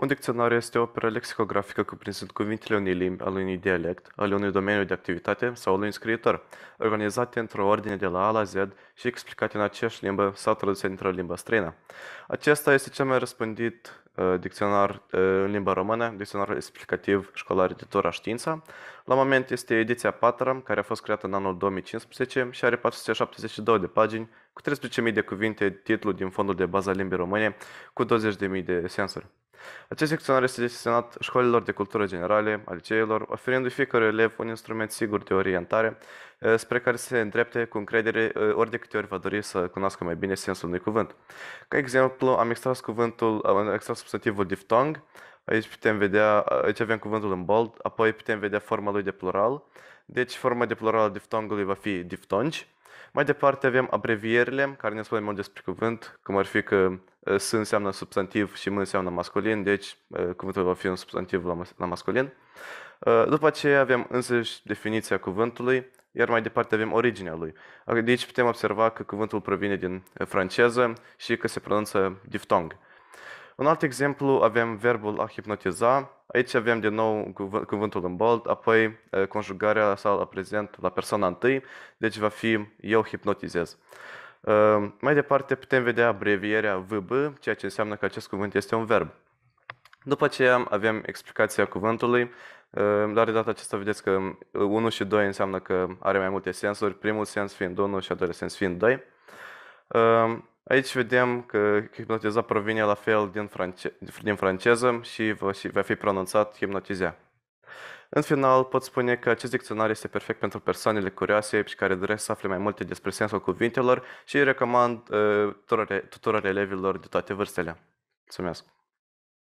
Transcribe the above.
Un dicționar este o operă lexicografică cuprinzând cuvintele unei limbi, al unui dialect, al unui domeniu de activitate sau al unui scriitor, organizate într-o ordine de la A la Z și explicate în aceeași limbă sau traduse într-o limbă străină. Acesta este cel mai răspândit uh, dicționar uh, în limba română, dicționarul explicativ școlar editura Știința. La moment este ediția patra, care a fost creată în anul 2015 și are 472 de pagini, cu 13.000 de cuvinte, titlu din fondul de bază a limbii române, cu 20.000 de sensuri. Acest secționar este destinat școlilor de cultură generale, a liceelor, oferindu-i fiecare elev un instrument sigur de orientare eh, spre care se îndrepte cu încredere eh, ori de câte ori va dori să cunoască mai bine sensul unui cuvânt. Ca exemplu, am extras cuvântul, am extras substantivul diftong, aici putem vedea, aici avem cuvântul în bold, apoi putem vedea forma lui de plural, deci forma de plural a diftongului va fi diftongi. Mai departe avem abrevierile care ne spun mult despre cuvânt, cum ar fi că Eh, S înseamnă substantiv și M înseamnă masculin, deci eh, cuvântul va fi un substantiv la, la masculin. Eh, după aceea avem însăși definiția cuvântului, iar mai departe avem originea lui. De aici putem observa că cuvântul provine din franceză și că se pronunță diftong. Un alt exemplu avem verbul a hipnotiza. Aici avem din nou cuvântul în bold, apoi conjugarea sa la prezent la persoana întâi, deci va fi eu hipnotizez. Ehm, mai departe putem vedea abrevierea VB, ceea ce înseamnă că acest cuvânt este un verb. După aceea avem explicația cuvântului, ehm, dar de data aceasta vedeți că 1 ehm, și 2 înseamnă că are mai multe sensuri, primul sens fiind 1 și al doilea sens fiind 2. Aici vedem că hipnotiza provine la fel din, france- din franceză și va fi pronunțat hipnotizea. În final, pot spune că acest dicționar este perfect pentru persoanele curioase și care doresc să afle mai multe despre sensul cuvintelor și îi recomand uh, tuturor, tuturor elevilor de toate vârstele. Mulțumesc!